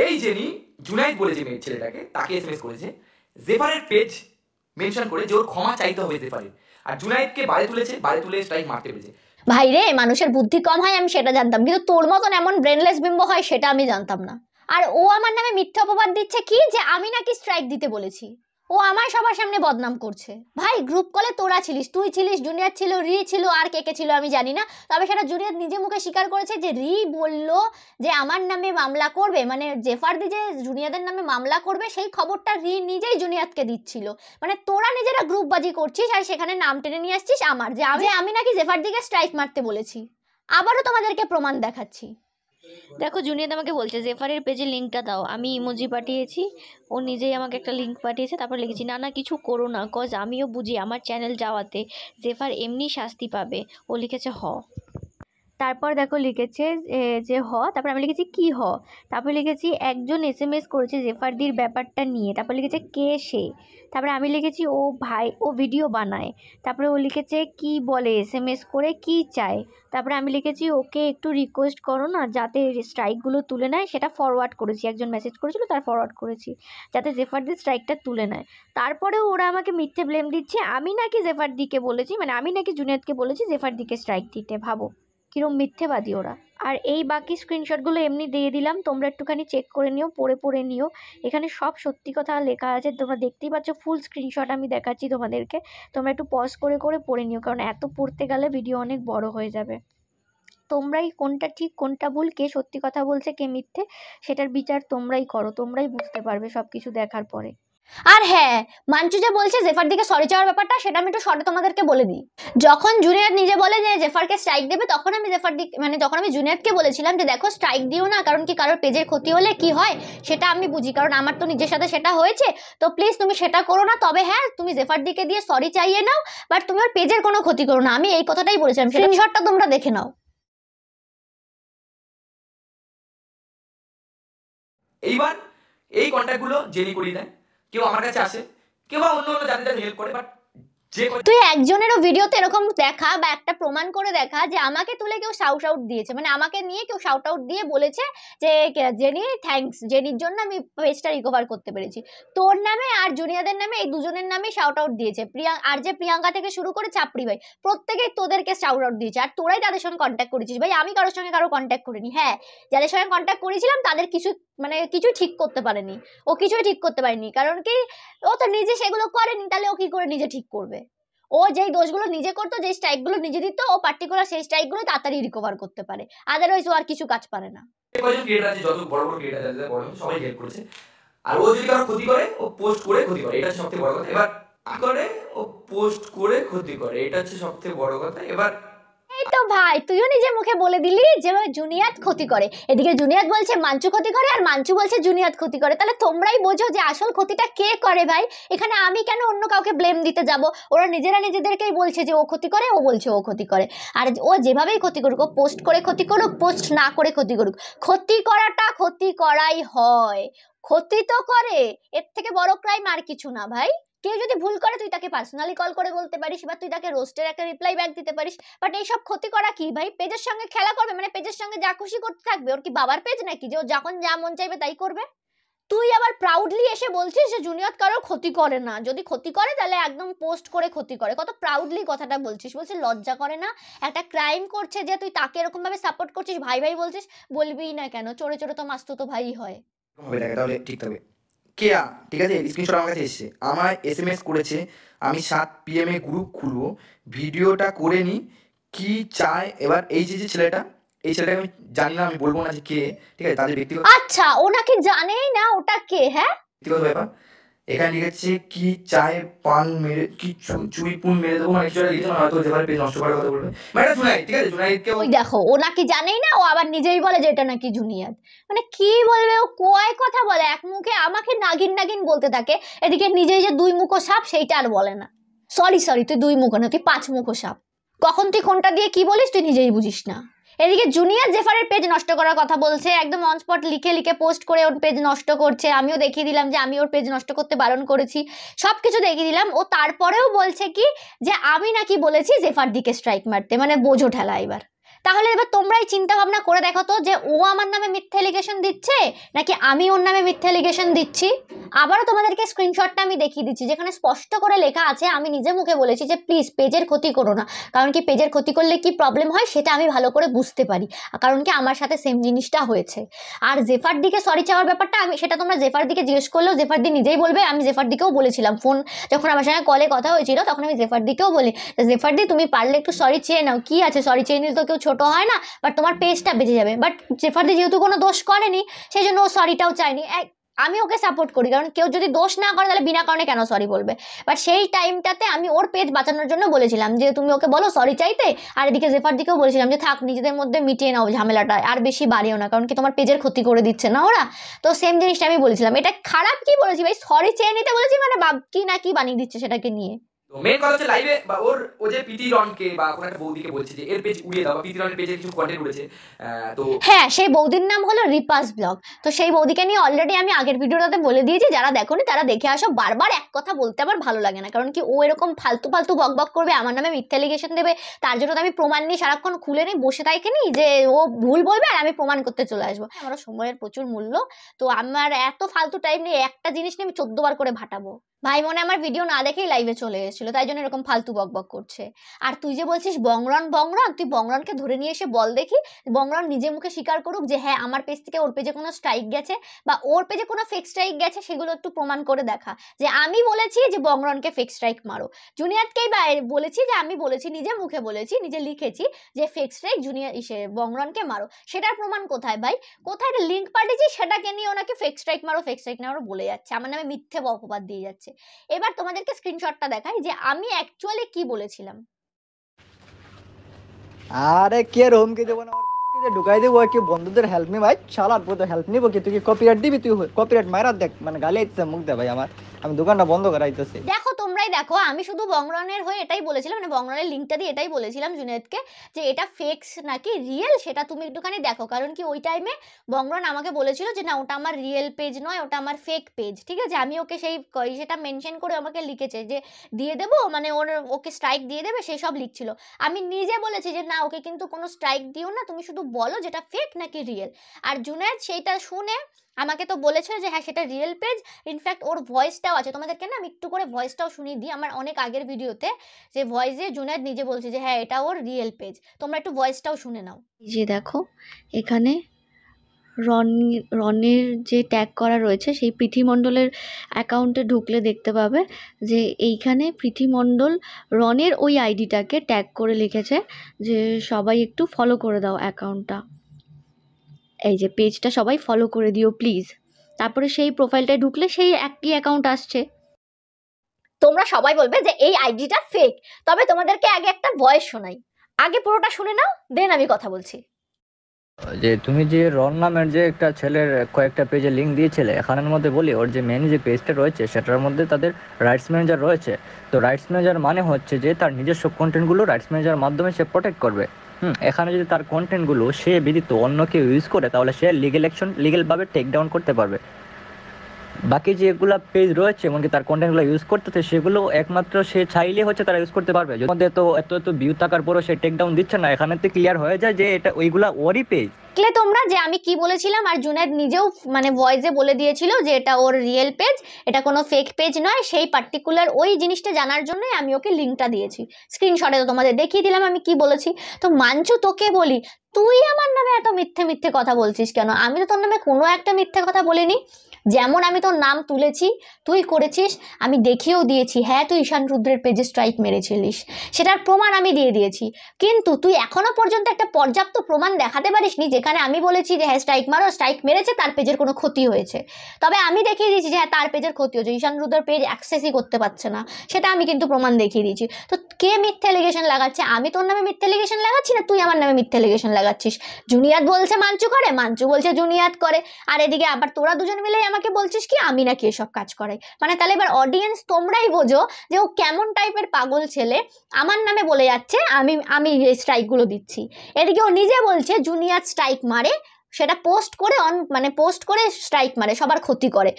এই জেনি জুনাইদ বলে যে মেয়ে ছেলেটাকে তাকে এসএমএস করেছে জেফারের পেজ মেনশন করে যে ওর ক্ষমা চাইতে হবে জেফারের আর জুনাইদকে বাইরে তুলেছে বাইরে তুলে স্ট্রাইক মারতে পেরেছে ভাই রে মানুষের বুদ্ধি কম হয় আমি সেটা জানতাম কিন্তু তোর মতন এমন ব্রেনলেস বিম্ব হয় সেটা আমি জানতাম না আর ও আমার নামে মিথ্যা অপবাদ দিচ্ছে কি যে আমি নাকি স্ট্রাইক দিতে বলেছি ও আমার সবার সামনে বদনাম করছে ভাই গ্রুপ কলে তোরা ছিলিস তুই ছিলিস জুনিয়র ছিল রি ছিল আর কে কে ছিল আমি জানি না তবে সেটা জুনিয়র নিজে মুখে স্বীকার করেছে যে রি বলল যে আমার নামে মামলা করবে মানে জেফারদি যে জুনিয়রদের নামে মামলা করবে সেই খবরটা রি নিজেই জুনিয়রকে দিচ্ছিল মানে তোরা নিজেরা গ্রুপবাজি করছিস আর সেখানে নাম টেনে নিয়ে আসছিস আমার যে আমি আমি নাকি জেফারদিকে স্ট্রাইক মারতে বলেছি আবারও তোমাদেরকে প্রমাণ দেখাচ্ছি দেখো জুনিয়র আমাকে বলছে জেফারের পেজে লিঙ্কটা দাও আমি ইমোজি পাঠিয়েছি ও নিজেই আমাকে একটা লিঙ্ক পাঠিয়েছে তারপর লিখেছি না না কিছু করো না কজ আমিও বুঝি আমার চ্যানেল যাওয়াতে জেফার এমনি শাস্তি পাবে ও লিখেছে হ তারপর দেখো লিখেছে যে হ তারপর আমি লিখেছি কি হ তারপর লিখেছি একজন এস এম এস করেছে জেফারদির ব্যাপারটা নিয়ে তারপর লিখেছে কে সে তারপরে আমি লিখেছি ও ভাই ও ভিডিও বানায় তারপরে ও লিখেছে কি বলে এস এম এস করে কি চায় তারপরে আমি লিখেছি ওকে একটু রিকোয়েস্ট করো না যাতে স্ট্রাইকগুলো তুলে নেয় সেটা ফরওয়ার্ড করেছি একজন মেসেজ করেছিল তার ফরওয়ার্ড করেছি যাতে জেফারদির স্ট্রাইকটা তুলে নেয় তারপরেও ওরা আমাকে মিথ্যে ব্লেম দিচ্ছে আমি নাকি জেফারদিকে বলেছি মানে আমি নাকি জুনিয়রকে বলেছি জেফারদিকে স্ট্রাইক দিতে ভাবো কীরম মিথ্যেবাদী ওরা আর এই বাকি স্ক্রিনশটগুলো এমনি দিয়ে দিলাম তোমরা একটুখানি চেক করে নিও পড়ে পড়ে নিও এখানে সব সত্যি কথা লেখা আছে তোমরা দেখতেই পাচ্ছ ফুল স্ক্রিনশট আমি দেখাচ্ছি তোমাদেরকে তোমরা একটু পজ করে করে পড়ে নিও কারণ এত পড়তে গেলে ভিডিও অনেক বড় হয়ে যাবে তোমরাই কোনটা ঠিক কোনটা ভুল কে সত্যি কথা বলছে কে মিথ্যে সেটার বিচার তোমরাই করো তোমরাই বুঝতে পারবে সব কিছু দেখার পরে আর হ্যাঁ মাঞ্চু যে বলছে জেফার দিকে সরি চাওয়ার ব্যাপারটা সেটা আমি একটু শর্টে তোমাদেরকে বলে দিই যখন জুনিয়র নিজে বলে যে জেফারকে স্ট্রাইক দেবে তখন আমি জেফার দিক মানে যখন আমি জুনিয়রকে বলেছিলাম যে দেখো স্ট্রাইক দিও না কারণ কি কারোর পেজের ক্ষতি হলে কি হয় সেটা আমি বুঝি কারণ আমার তো নিজের সাথে সেটা হয়েছে তো প্লিজ তুমি সেটা করো না তবে হ্যাঁ তুমি জেফার দিকে দিয়ে সরি চাইয়ে নাও বাট তুমি ওর পেজের কোনো ক্ষতি করো না আমি এই কথাটাই বলেছিলাম শটটা তোমরা দেখে নাও এইবার এই কন্ট্যাক্টগুলো জেনে করিয়ে দেয় কেউ আমার কাছে আসে কেউ বা অন্য অন্য যাদের হেল্প করে বাট তুই একজনেরও ভিডিওতে এরকম দেখা বা একটা প্রমাণ করে দেখা যে আমাকে তুলে কেউ শাউট আউট দিয়েছে মানে আমাকে নিয়ে কেউ শাউট আউট দিয়ে বলেছে যে জেনি থ্যাঙ্কস জেনির জন্য আমি পেজটা রিকভার করতে পেরেছি তোর নামে আর জুনিয়াদের নামে এই দুজনের নামে শাউট আউট দিয়েছে প্রিয়া আর যে প্রিয়াঙ্কা থেকে শুরু করে চাপড়ি ভাই প্রত্যেকেই তোদেরকে শাউট আউট দিয়েছে আর তোরাই তাদের সঙ্গে কন্ট্যাক্ট করেছিস ভাই আমি কারোর সঙ্গে কারো কন্ট্যাক্ট করিনি হ্যাঁ যাদের সঙ্গে কন্ট্যাক্ট করেছিলাম তাদের কিছু মানে কিছু ঠিক করতে পারেনি ও কিছুই ঠিক করতে পারেনি কারণ কি ও তো নিজে সেগুলো করেনি তাহলে ও কি করে নিজে ঠিক করবে ও যে দোষগুলো নিজে করতো যেই স্ট্রাইকগুলো নিজে দিত ও পার্টিকুলার সেই স্ট্রাইকগুলো তাড়াতাড়ি রিকভার করতে পারে আদারওয়াইজ ও আর কিছু কাজ পারে না কয়েকজন ক্রিয়েটর আছে যত বড় বড় ক্রিয়েটর আছে বড় সবাই হেল্প করেছে আর ও যদি কারো ক্ষতি করে ও পোস্ট করে ক্ষতি করে এটা সবথেকে বড় কথা এবার কি করে ও পোস্ট করে ক্ষতি করে এটা হচ্ছে সবথেকে বড় কথা এবার ভাই তুইও নিজে মুখে বলে দিলি যে জুনিয়াত ক্ষতি করে এদিকে জুনিয়াত বলছে মাঞ্চু ক্ষতি করে আর মাঞ্চু বলছে জুনিয়াত ক্ষতি করে তাহলে তোমরাই বোঝো যে আসল ক্ষতিটা কে করে ভাই এখানে আমি কেন অন্য কাউকে ব্লেম দিতে যাব ওরা নিজেরা নিজেদেরকেই বলছে যে ও ক্ষতি করে ও বলছে ও ক্ষতি করে আর ও যেভাবেই ক্ষতি করুক ও পোস্ট করে ক্ষতি করুক পোস্ট না করে ক্ষতি করুক ক্ষতি করাটা ক্ষতি করাই হয় ক্ষতি তো করে এর থেকে বড় ক্রাইম আর কিছু না ভাই কেউ যদি ভুল করে তুই তাকে পার্সোনালি কল করে বলতে পারিস বা তুই তাকে রোস্টের একটা রিপ্লাই ব্যাক দিতে পারিস বাট এইসব ক্ষতি করা কি ভাই পেজের সঙ্গে খেলা করবে মানে পেজের সঙ্গে যা খুশি করতে থাকবে ওর কি বাবার পেজ নাকি যে ও যখন যা মন চাইবে তাই করবে তুই আবার প্রাউডলি এসে বলছিস যে জুনিয়র কারোর ক্ষতি করে না যদি ক্ষতি করে তাহলে একদম পোস্ট করে ক্ষতি করে কত প্রাউডলি কথাটা বলছিস বলছিস লজ্জা করে না একটা ক্রাইম করছে যে তুই তাকে এরকমভাবে সাপোর্ট করছিস ভাই ভাই বলছিস বলবি না কেন চোরে চোরে তো মাস্তুতো ভাই হয় ঠিক তবে কেয়া ঠিক আছে স্ক্রিনশট আমার কাছে এসেছে আমার এস এম এস করেছে আমি সাত পি এম এ গ্রুপ খুলবো ভিডিওটা করে নিই কি চায় এবার এই যে যে ছেলেটা এই ছেলেটাকে আমি জানি না আমি বলবো না যে কে ঠিক আছে তাদের ব্যক্তিগত আচ্ছা ওনাকে জানেই না ওটা কে হ্যাঁ ব্যক্তিগত ব্যাপার এখানে লিখেছে কি চায় পান মেরে কি চুই পুন মেরে দেবো মানে কিছু লিখেছে মানে হয়তো হতে পারে পেজ নষ্ট করার কথা বলবে ম্যাডাম মানে জুনাইদ ঠিক আছে জুনাইদকে ওই দেখো ও নাকি জানেই না ও আবার নিজেই বলে যে এটা নাকি জুনিয়াদ মানে কি বলবে ও কয় কথা বলে এক মুখে আমাকে নাগিন নাগিন বলতে থাকে এদিকে নিজেই যে দুই মুখো সাপ সেইটা আর বলে না সরি সরি তুই দুই মুখো না তুই পাঁচ মুখো সাপ কখন তুই কোনটা দিয়ে কি বলিস তুই নিজেই বুঝিস না এদিকে জুনিয়র জেফারের পেজ নষ্ট করার কথা বলছে একদম অনস্পট লিখে লিখে পোস্ট করে ওর পেজ নষ্ট করছে আমিও দেখিয়ে দিলাম যে আমি ওর পেজ নষ্ট করতে বারণ করেছি সব কিছু দেখিয়ে দিলাম ও তারপরেও বলছে কি যে আমি নাকি বলেছি জেফার দিকে স্ট্রাইক মারতে মানে বোঝো ঠেলা এবার তাহলে এবার তোমরাই চিন্তা ভাবনা করে দেখো তো যে ও আমার নামে মিথ্যে এলিগেশন দিচ্ছে নাকি আমি ওর নামে মিথ্যে এলিগেশন দিচ্ছি আবারও তোমাদেরকে স্ক্রিনশটটা আমি দেখিয়ে দিচ্ছি যেখানে স্পষ্ট করে লেখা আছে আমি নিজে মুখে বলেছি যে প্লিজ পেজের ক্ষতি করো না কারণ কি পেজের ক্ষতি করলে কি প্রবলেম হয় সেটা আমি ভালো করে বুঝতে পারি কারণ কি আমার সাথে সেম জিনিসটা হয়েছে আর জেফার দিকে সরি চাওয়ার ব্যাপারটা আমি সেটা তোমরা জেফার দিকে জিজ্ঞেস করলেও জেফার দি নিজেই বলবে আমি জেফার দিকেও বলেছিলাম ফোন যখন আমার সঙ্গে কলে কথা হয়েছিল তখন আমি জেফার দিকেও বলি জেফার দি তুমি পারলে একটু সরি চেয়ে নাও কি আছে সরি চেয়ে নিলে তো কেউ ছোট হয় না বাট তোমার পেজটা বেঁচে যাবে বাট জেফারদি যেহেতু কোনো দোষ করেনি সেই জন্য ও সরিটাও চায়নি আমি ওকে সাপোর্ট করি কারণ কেউ যদি দোষ না করে তাহলে বিনা কারণে কেন সরি বলবে বাট সেই টাইমটাতে আমি ওর পেজ বাঁচানোর জন্য বলেছিলাম যে তুমি ওকে বলো সরি চাইতে আর এদিকে জেফার দিকেও বলেছিলাম যে থাক নিজেদের মধ্যে মিটিয়ে নাও ঝামেলাটা আর বেশি বাড়িও না কারণ কি তোমার পেজের ক্ষতি করে দিচ্ছে না ওরা তো সেম জিনিসটা আমি বলেছিলাম এটা খারাপ কি বলেছি ভাই সরি চেয়ে নিতে বলেছি মানে বাপ কি না কি বানিয়ে দিচ্ছে সেটাকে নিয়ে তো মেন কথা হচ্ছে লাইভে বা ওর ও যে পিটি রনকে বা কোনো একটা বৌদিকে বলছে যে এর পেজ উড়িয়ে দাও বা পিটি রনের পেজে কিছু কন্টেন্ট উড়েছে তো হ্যাঁ সেই বৌদির নাম হলো রিপাস ব্লগ তো সেই বৌদিকে নিয়ে অলরেডি আমি আগের ভিডিওটাতে বলে দিয়েছি যারা দেখোনি তারা দেখে আসো বারবার এক কথা বলতে আমার ভালো লাগে না কারণ কি ও এরকম ফালতু ফালতু বক বক করবে আমার নামে মিথ্যা লিগেশন দেবে তার জন্য তো আমি প্রমাণ নিয়ে সারাক্ষণ খুলে নিই বসে তাইকে নিই যে ও ভুল বলবে আর আমি প্রমাণ করতে চলে আসবো আমার সময়ের প্রচুর মূল্য তো আমার এত ফালতু টাইম নিয়ে একটা জিনিস নিয়ে আমি চোদ্দবার করে ভাটাবো ভাই মনে আমার ভিডিও না দেখেই লাইভে চলে এসেছিল তাই জন্য এরকম ফালতু বক বক করছে আর তুই যে বলছিস বংরন বংরন তুই বংরনকে ধরে নিয়ে এসে বল দেখি বংরন নিজে মুখে স্বীকার করুক যে হ্যাঁ আমার পেজ থেকে ওর পেজে কোনো স্ট্রাইক গেছে বা ওর পেজে কোনো ফেক স্ট্রাইক গেছে সেগুলো একটু প্রমাণ করে দেখা যে আমি বলেছি যে বংরনকে ফেক স্ট্রাইক মারো জুনিয়রকেই বা বলেছি যে আমি বলেছি নিজে মুখে বলেছি নিজে লিখেছি যে ফেক স্ট্রাইক জুনিয়র ইসে বংরনকে মারো সেটার প্রমাণ কোথায় ভাই কোথায় লিঙ্ক পাঠিয়েছি সেটাকে নিয়ে ওনাকে ফেক স্ট্রাইক মারো ফেক স্ট্রাইক মারো বলে যাচ্ছে আমার নামে মিথ্যে অপবাদ দিয়ে যাচ্ছে হয়েছে এবার তোমাদেরকে স্ক্রিনশটটা দেখাই যে আমি অ্যাকচুয়ালি কি বলেছিলাম আরে কে রোম কে দেবো না ঢুকাই দেবো কি বন্ধুদের হেল্প নি ভাই চালার পুরো হেল্প নিবো কি তুই কপিরাইট দিবি তুই কপিরাইট মারা দেখ মানে গালি দিতে মুখ দে ভাই আমার আমি দোকানটা বন্ধ করাইতেছি দেখো তোমরাই দেখো আমি শুধু বংরনের হয়ে এটাই বলেছিলাম মানে বংরনের লিঙ্কটা দিয়ে এটাই বলেছিলাম জুনেদকে যে এটা ফেক্স নাকি রিয়েল সেটা তুমি একটুখানি দেখো কারণ কি ওই টাইমে বংরন আমাকে বলেছিল যে না ওটা আমার রিয়েল পেজ নয় ওটা আমার ফেক পেজ ঠিক আছে আমি ওকে সেই সেটা মেনশন করে আমাকে লিখেছে যে দিয়ে দেবো মানে ওর ওকে স্ট্রাইক দিয়ে দেবে সেই সব লিখছিল আমি নিজে বলেছি যে না ওকে কিন্তু কোনো স্ট্রাইক দিও না তুমি শুধু বলো যেটা ফেক নাকি রিয়েল আর জুনেদ সেইটা শুনে আমাকে তো বলেছে যে হ্যাঁ সেটা রিয়েল পেজ ইনফ্যাক্ট ওর ভয়েসটাও আছে তোমাদেরকে না আমি একটু করে ভয়েসটাও শুনিয়ে দিই আমার অনেক আগের ভিডিওতে যে ভয়েসে জুনায়দ নিজে বলছে যে হ্যাঁ এটা ওর রিয়েল পেজ তোমরা একটু ভয়েসটাও শুনে নাও যে দেখো এখানে রন রনের যে ট্যাগ করা রয়েছে সেই পৃথিমণ্ডলের অ্যাকাউন্টে ঢুকলে দেখতে পাবে যে এইখানে পৃথিমণ্ডল রনের ওই আইডিটাকে ট্যাগ করে লিখেছে যে সবাই একটু ফলো করে দাও অ্যাকাউন্টটা এই যে পেজটা সবাই ফলো করে দিও প্লিজ তারপরে সেই প্রোফাইলটায় ঢুকলে সেই একটি অ্যাকাউন্ট আসছে তোমরা সবাই বলবে যে এই আইডিটা ফেক তবে তোমাদেরকে আগে একটা ভয়েস শোনাই আগে পুরোটা শুনে নাও দেন আমি কথা বলছি যে তুমি যে রন নামের যে একটা ছেলের কয়েকটা পেজে লিঙ্ক দিয়েছিলে এখানের মধ্যে বলি ওর যে মেন যে পেজটা রয়েছে সেটার মধ্যে তাদের রাইটস ম্যানেজার রয়েছে তো রাইটস ম্যানেজার মানে হচ্ছে যে তার নিজস্ব কন্টেন্টগুলো রাইটস ম্যানেজার মাধ্যমে সে প্রোটেক্ট করবে হুম এখানে যদি তার কন্টেন্টগুলো সে ব্যতীত অন্য কেউ ইউজ করে তাহলে সে লিগেল অ্যাকশন লিগেলভাবে টেক ডাউন করতে পারবে বাকি যেগুলো পেজ রয়েছে এমনকি তার কন্টেন্টগুলো ইউজ করতেছে সেগুলো একমাত্র সে চাইলে হচ্ছে তারা ইউজ করতে পারবে যদি তো এত এত ভিউ থাকার পরও সে টেক ডাউন দিচ্ছে না এখানে তো ক্লিয়ার হয়ে যায় যে এটা ওইগুলা ওরই পেজ তোমরা যে আমি কি বলেছিলাম আর জুনেদ নিজেও মানে ভয়েসে বলে দিয়েছিল যে এটা ওর রিয়েল পেজ এটা কোনো ফেক পেজ নয় সেই পার্টিকুলার ওই জিনিসটা জানার জন্যই আমি ওকে লিঙ্কটা দিয়েছি স্ক্রিনশটে তো তোমাদের দেখিয়ে দিলাম আমি কি বলেছি তো মাঞ্চু তোকে বলি তুই আমার নামে এত মিথ্যে মিথ্যে কথা বলছিস কেন আমি তো তোর নামে কোনো একটা মিথ্যে কথা বলিনি যেমন আমি তোর নাম তুলেছি তুই করেছিস আমি দেখিয়েও দিয়েছি হ্যাঁ তুই ঈশান রুদ্রের পেজে স্ট্রাইক মেরেছিলিস সেটার প্রমাণ আমি দিয়ে দিয়েছি কিন্তু তুই এখনও পর্যন্ত একটা পর্যাপ্ত প্রমাণ দেখাতে পারিসনি যেখানে আমি বলেছি যে হ্যাঁ স্ট্রাইক মারো স্ট্রাইক মেরেছে তার পেজের কোনো ক্ষতি হয়েছে তবে আমি দেখিয়ে দিয়েছি যে হ্যাঁ তার পেজের ক্ষতি হয়েছে ঈশান রুদ্রের পেজ অ্যাক্সেসই করতে পারছে না সেটা আমি কিন্তু প্রমাণ দেখিয়ে দিয়েছি তো কে মিথ্যে অ্যালিগেশন লাগাচ্ছে আমি তোর নামে মিথ্যে অ্যালিগেশন লাগাচ্ছি না তুই আমার নামে মিথ্যে অ্যালিগেশন লাগাচ্ছিস জুনিয়াত বলছে মাঞ্চু করে মাঞ্চু বলছে জুনিয়াত করে আর এদিকে আবার তোরা দুজন মিলে আমাকে বলছিস কি আমি নাকি এসব কাজ করাই মানে তাহলে এবার অডিয়েন্স তোমরাই বোঝো যে ও কেমন টাইপের পাগল ছেলে আমার নামে বলে যাচ্ছে আমি আমি স্ট্রাইকগুলো দিচ্ছি এদিকে ও নিজে বলছে জুনিয়র স্ট্রাইক মারে সেটা পোস্ট করে অন মানে পোস্ট করে স্ট্রাইক মারে সবার ক্ষতি করে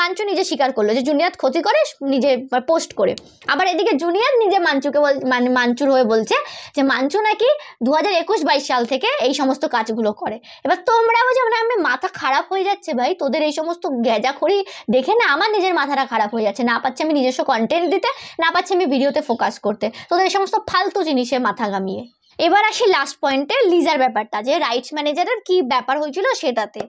মাঞ্চু নিজে স্বীকার করলো যে জুনিয়ার ক্ষতি করে নিজে পোস্ট করে আবার এদিকে জুনিয়ার নিজে মাঞ্চুকে বল মানে মাঞ্চুর হয়ে বলছে যে মাঞ্চু নাকি দু হাজার একুশ বাইশ সাল থেকে এই সমস্ত কাজগুলো করে এবার তোমরা বলছো মানে আমি মাথা খারাপ হয়ে যাচ্ছে ভাই তোদের এই সমস্ত গ্যাজাখড়ি দেখে না আমার নিজের মাথাটা খারাপ হয়ে যাচ্ছে না পাচ্ছি আমি নিজস্ব কন্টেন্ট দিতে না পাচ্ছি আমি ভিডিওতে ফোকাস করতে তোদের এই সমস্ত ফালতু জিনিসে মাথা গামিয়ে এবার আসি লাস্ট পয়েন্টে লিজার ব্যাপারটা যে রাইটস ম্যানেজারের কি ব্যাপার হয়েছিল সেটাতে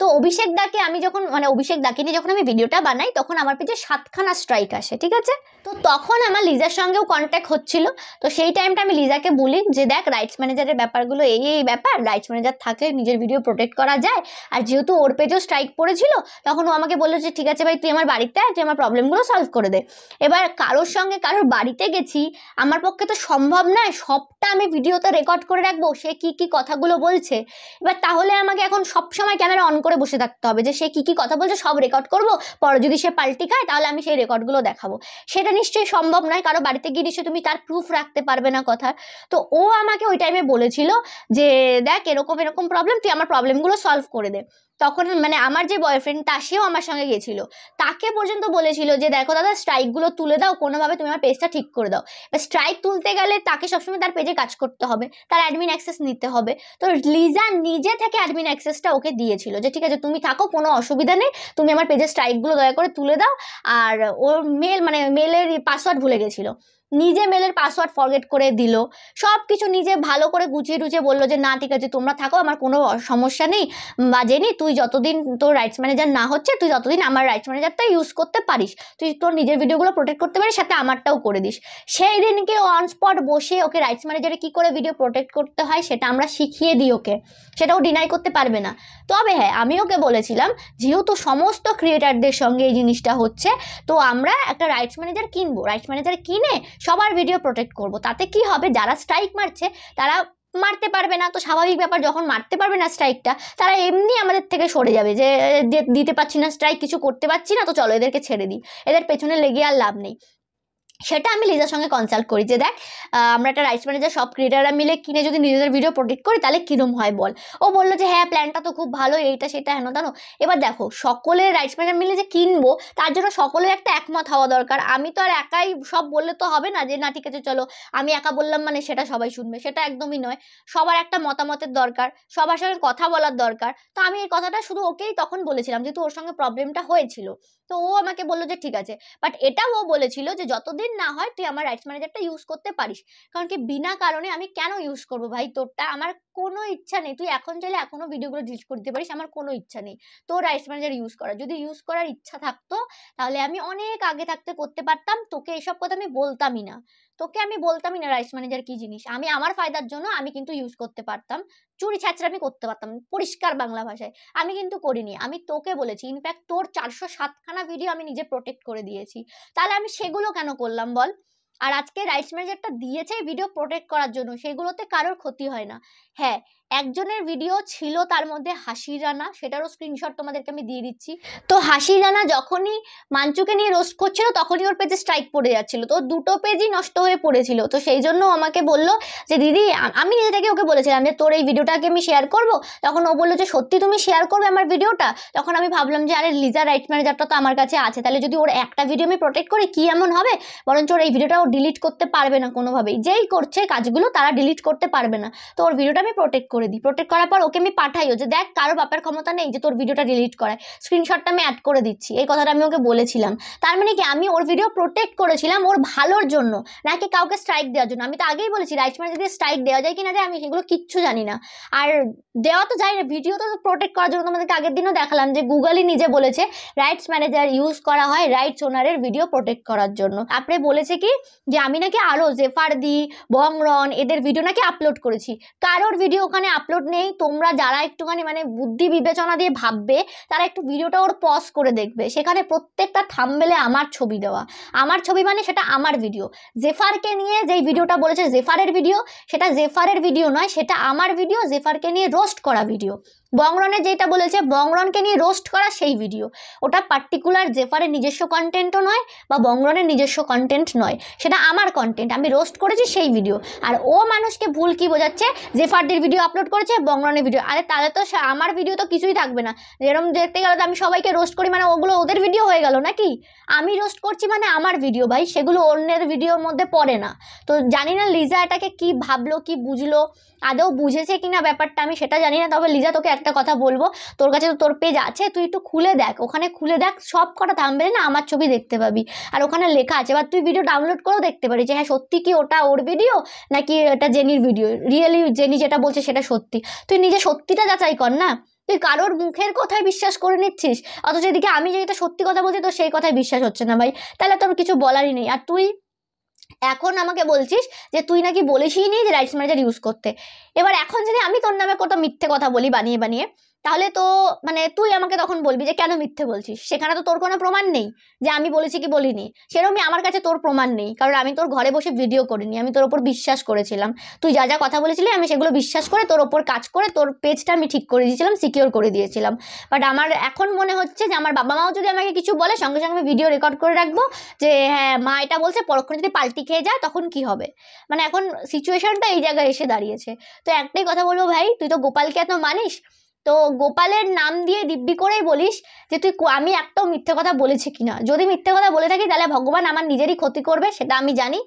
তো অভিষেক দাকে আমি যখন মানে অভিষেক দাকে নিয়ে যখন আমি ভিডিওটা বানাই তখন আমার পেজে সাতখানা স্ট্রাইক আসে ঠিক আছে তো তখন আমার লিজার সঙ্গেও কন্ট্যাক্ট হচ্ছিল তো সেই টাইমটা আমি লিজাকে বলি যে দেখ রাইটস ম্যানেজারের ব্যাপারগুলো এই এই ব্যাপার রাইটস ম্যানেজার থাকে নিজের ভিডিও প্রোটেক্ট করা যায় আর যেহেতু ওর পেজেও স্ট্রাইক পড়েছিল তখন ও আমাকে বললো যে ঠিক আছে ভাই তুই আমার বাড়িতে আয় তুই আমার প্রবলেমগুলো সলভ করে দে এবার কারোর সঙ্গে কারোর বাড়িতে গেছি আমার পক্ষে তো সম্ভব নয় সবটা আমি ভিডিওতে রেকর্ড করে রাখবো সে কি কি কথাগুলো বলছে এবার তাহলে আমাকে এখন সব সময় ক্যামেরা অন করে বসে থাকতে হবে যে সে কি কি কথা বলছে সব রেকর্ড করব পরে যদি সে পাল্টি খায় তাহলে আমি সেই রেকর্ডগুলো দেখাবো সেটা নিশ্চয়ই সম্ভব নয় কারো বাড়িতে গিয়ে নিশ্চয়ই তুমি তার প্রুফ রাখতে পারবে না কথা তো ও আমাকে ওই টাইমে বলেছিল যে দেখ এরকম এরকম প্রবলেম তুই আমার প্রবলেমগুলো সলভ করে দে তখন মানে আমার যে বয়ফ্রেন্ড তা সেও আমার সঙ্গে গেছিলো তাকে পর্যন্ত বলেছিল যে দেখো দাদা স্ট্রাইকগুলো তুলে দাও কোনোভাবে তুমি আমার পেজটা ঠিক করে দাও এবার স্ট্রাইক তুলতে গেলে তাকে সবসময় তার পেজে কাজ করতে হবে তার অ্যাডমিন অ্যাক্সেস নিতে হবে তো লিজা নিজে থেকে অ্যাডমিন অ্যাক্সেসটা ওকে দিয়েছিল যে ঠিক আছে তুমি থাকো কোনো অসুবিধা নেই তুমি আমার পেজের স্ট্রাইকগুলো দয়া করে তুলে দাও আর ওর মেল মানে মেলের পাসওয়ার্ড ভুলে গেছিলো নিজে মেলের পাসওয়ার্ড ফরগেট করে দিল সব কিছু নিজে ভালো করে গুছিয়ে টুচিয়ে বললো যে না ঠিক আছে তোমরা থাকো আমার কোনো সমস্যা নেই বা জেনি তুই যতদিন তোর রাইটস ম্যানেজার না হচ্ছে তুই যতদিন আমার রাইটস ম্যানেজারটা ইউজ করতে পারিস তুই তোর নিজের ভিডিওগুলো প্রোটেক্ট করতে পারিস সাথে আমারটাও করে দিস সেই দিনকে অন স্পট বসে ওকে রাইটস ম্যানেজারে কী করে ভিডিও প্রোটেক্ট করতে হয় সেটা আমরা শিখিয়ে দিই ওকে সেটাও ডিনাই করতে পারবে না তবে হ্যাঁ আমি ওকে বলেছিলাম যেহেতু সমস্ত ক্রিয়েটারদের সঙ্গে এই জিনিসটা হচ্ছে তো আমরা একটা রাইটস ম্যানেজার কিনবো রাইটস ম্যানেজার কিনে সবার ভিডিও প্রোটেক্ট করব তাতে কি হবে যারা স্ট্রাইক মারছে তারা মারতে পারবে না তো স্বাভাবিক ব্যাপার যখন মারতে পারবে না স্ট্রাইকটা তারা এমনি আমাদের থেকে সরে যাবে যে দিতে পারছি না স্ট্রাইক কিছু করতে পারছি না তো চলো এদেরকে ছেড়ে দিই এদের পেছনে লেগে আর লাভ নেই সেটা আমি লিজার সঙ্গে কনসাল্ট করি যে দেখ আমরা একটা রাইস ম্যানেজার সব ক্রিয়েটাররা মিলে কিনে যদি নিজেদের ভিডিও প্রোটেক্ট করি তাহলে কীরম হয় বল ও বললো যে হ্যাঁ প্ল্যানটা তো খুব ভালো এইটা সেটা হেন তেন এবার দেখো সকলের রাইস ম্যানেজার মিলে যে কিনবো তার জন্য সকলের একটা একমত হওয়া দরকার আমি তো আর একাই সব বললে তো হবে না যে না ঠিক আছে চলো আমি একা বললাম মানে সেটা সবাই শুনবে সেটা একদমই নয় সবার একটা মতামতের দরকার সবার সঙ্গে কথা বলার দরকার তো আমি এই কথাটা শুধু ওকেই তখন বলেছিলাম যেহেতু ওর সঙ্গে প্রবলেমটা হয়েছিল তো ও আমাকে বললো যে ঠিক আছে বাট এটা ও বলেছিল যে যতদিন না হয় তুই আমার রাইটস ম্যানেজারটা ইউজ করতে পারিস কারণ কি বিনা কারণে আমি কেন ইউজ করবো ভাই তোরটা আমার কোনো ইচ্ছা নেই তুই এখন চাইলে এখনো ভিডিওগুলো ডিলিট করতে পারিস আমার কোনো ইচ্ছা নেই তোর রাইটস ম্যানেজার ইউজ করার যদি ইউজ করার ইচ্ছা থাকতো তাহলে আমি অনেক আগে থাকতে করতে পারতাম তোকে এসব কথা আমি বলতামই না তোকে আমি বলতামই না রাইটস ম্যানেজার কি জিনিস আমি আমার ফায়দার জন্য আমি কিন্তু ইউজ করতে পারতাম চুরি আমি করতে পারতাম পরিষ্কার বাংলা ভাষায় আমি কিন্তু করিনি আমি তোকে বলেছি ইনফ্যাক্ট তোর চারশো সাতখানা ভিডিও আমি নিজে প্রোটেক্ট করে দিয়েছি তাহলে আমি সেগুলো কেন করলাম বল আর আজকে রাইটস ম্যানেজারটা দিয়েছে ভিডিও প্রোটেক্ট করার জন্য সেগুলোতে কারোর ক্ষতি হয় না হ্যাঁ একজনের ভিডিও ছিল তার মধ্যে হাসির রানা সেটারও স্ক্রিনশট তোমাদেরকে আমি দিয়ে দিচ্ছি তো হাসির রানা যখনই মাঞ্চুকে নিয়ে রোস্ট করছিল তখনই ওর পেজে স্ট্রাইক পড়ে যাচ্ছিল তো দুটো পেজই নষ্ট হয়ে পড়েছিল তো সেই জন্য আমাকে বলল যে দিদি আমি নিজেটাকে ওকে বলেছিলাম যে তোর এই ভিডিওটাকে আমি শেয়ার করব তখন ও বললো যে সত্যি তুমি শেয়ার করবে আমার ভিডিওটা তখন আমি ভাবলাম যে আরে লিজা রাইট ম্যানেজারটা তো আমার কাছে আছে তাহলে যদি ওর একটা ভিডিও আমি প্রোটেক্ট করি কি এমন হবে বরঞ্চ ওর এই ভিডিওটা ও ডিলিট করতে পারবে না কোনোভাবেই যেই করছে কাজগুলো তারা ডিলিট করতে পারবে না তো ওর ভিডিওটা আমি প্রোটেক্ট করে দিই প্রোটেক্ট করার পর ওকে আমি পাঠাইও যে দেখ কারো বাপের ক্ষমতা নেই যে তোর ভিডিওটা ডিলিট করায় স্ক্রিনশটটা আমি অ্যাড করে দিচ্ছি এই কথাটা আমি ওকে বলেছিলাম তার মানে কি আমি ওর ভিডিও প্রোটেক্ট করেছিলাম ওর ভালোর জন্য নাকি কাউকে স্ট্রাইক দেওয়ার জন্য আমি তো আগেই বলেছি মানে যদি স্ট্রাইক দেওয়া যায় কি না যায় আমি সেগুলো কিচ্ছু জানি না আর দেওয়া তো যায় না ভিডিও তো প্রোটেক্ট করার জন্য তোমাদেরকে আগের দিনও দেখালাম যে গুগলই নিজে বলেছে রাইটস ম্যানেজার ইউজ করা হয় রাইটস ওনারের ভিডিও প্রোটেক্ট করার জন্য আপনি বলেছে কি যে আমি নাকি আরও জেফারদি বংরন এদের ভিডিও নাকি আপলোড করেছি কারোর ভিডিও ওখানে এখানে আপলোড নেই তোমরা যারা একটুখানি মানে বুদ্ধি বিবেচনা দিয়ে ভাববে তারা একটু ভিডিওটা ওর পজ করে দেখবে সেখানে প্রত্যেকটা থামবেলে আমার ছবি দেওয়া আমার ছবি মানে সেটা আমার ভিডিও জেফারকে নিয়ে যেই ভিডিওটা বলেছে জেফারের ভিডিও সেটা জেফারের ভিডিও নয় সেটা আমার ভিডিও জেফারকে নিয়ে রোস্ট করা ভিডিও বংরনের যেটা বলেছে বংরনকে নিয়ে রোস্ট করা সেই ভিডিও ওটা পার্টিকুলার জেফারের নিজস্ব কন্টেন্টও নয় বা বংরনের নিজস্ব কন্টেন্ট নয় সেটা আমার কন্টেন্ট আমি রোস্ট করেছি সেই ভিডিও আর ও মানুষকে ভুল কি বোঝাচ্ছে জেফারদের ভিডিও আপলোড করেছে বংরনের ভিডিও আরে তাহলে তো আমার ভিডিও তো কিছুই থাকবে না যেরকম দেখতে গেলে তো আমি সবাইকে রোস্ট করি মানে ওগুলো ওদের ভিডিও হয়ে গেল নাকি আমি রোস্ট করছি মানে আমার ভিডিও ভাই সেগুলো অন্যের ভিডিওর মধ্যে পড়ে না তো জানি না লিজা এটাকে কি ভাবলো কি বুঝলো আদৌ বুঝেছে কিনা ব্যাপারটা আমি সেটা জানি না তবে লিজা তোকে একটা কথা বলবো তোর কাছে তো তোর পেজ আছে তুই একটু খুলে দেখ ওখানে খুলে দেখ সব কটা থামবেলে না আমার ছবি দেখতে পাবি আর ওখানে লেখা আছে এবার তুই ভিডিও ডাউনলোড করেও দেখতে পারিস যে হ্যাঁ সত্যি কি ওটা ওর ভিডিও নাকি এটা জেনির ভিডিও রিয়েলি জেনি যেটা বলছে সেটা সত্যি তুই নিজে সত্যিটা যাচাই কর না তুই কারোর মুখের কথায় বিশ্বাস করে নিচ্ছিস অথচ এদিকে আমি যেটা সত্যি কথা বলছি তো সেই কথায় বিশ্বাস হচ্ছে না ভাই তাহলে তোর কিছু বলারই নেই আর তুই এখন আমাকে বলছিস যে তুই নাকি বলিসই নি যে রাইটস ম্যানেজার ইউজ করতে এবার এখন যদি আমি তোর নামে কত মিথ্যে কথা বলি বানিয়ে বানিয়ে তাহলে তো মানে তুই আমাকে তখন বলবি যে কেন মিথ্যে বলছিস সেখানে তো তোর কোনো প্রমাণ নেই যে আমি বলেছি কি বলিনি সেরকমই আমার কাছে তোর প্রমাণ নেই কারণ আমি তোর ঘরে বসে ভিডিও করিনি আমি তোর ওপর বিশ্বাস করেছিলাম তুই যা যা কথা বলেছিলি আমি সেগুলো বিশ্বাস করে তোর ওপর কাজ করে তোর পেজটা আমি ঠিক করে দিয়েছিলাম সিকিওর করে দিয়েছিলাম বাট আমার এখন মনে হচ্ছে যে আমার বাবা মাও যদি আমাকে কিছু বলে সঙ্গে সঙ্গে আমি ভিডিও রেকর্ড করে রাখবো যে হ্যাঁ মা এটা বলছে পরক্ষণে যদি পাল্টি খেয়ে যায় তখন কি হবে মানে এখন সিচুয়েশনটা এই জায়গায় এসে দাঁড়িয়েছে তো একটাই কথা বলবো ভাই তুই তো গোপালকে এত মানিস তো গোপালের নাম দিয়ে দিব্যি করেই বলিস যে তুই আমি একটাও মিথ্যে কথা বলেছি কিনা যদি মিথ্যে কথা বলে থাকি তাহলে ভগবান আমার নিজেরই ক্ষতি করবে সেটা আমি জানি